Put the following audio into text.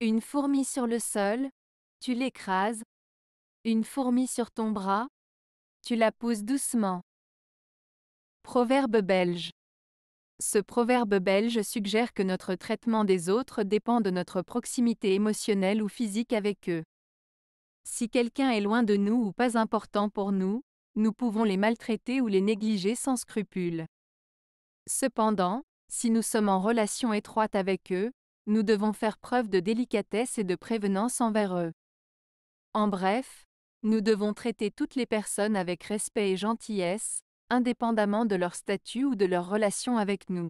Une fourmi sur le sol, tu l'écrases. Une fourmi sur ton bras, tu la pousses doucement. Proverbe belge. Ce proverbe belge suggère que notre traitement des autres dépend de notre proximité émotionnelle ou physique avec eux. Si quelqu'un est loin de nous ou pas important pour nous, nous pouvons les maltraiter ou les négliger sans scrupule. Cependant, si nous sommes en relation étroite avec eux, nous devons faire preuve de délicatesse et de prévenance envers eux. En bref, nous devons traiter toutes les personnes avec respect et gentillesse, indépendamment de leur statut ou de leur relation avec nous.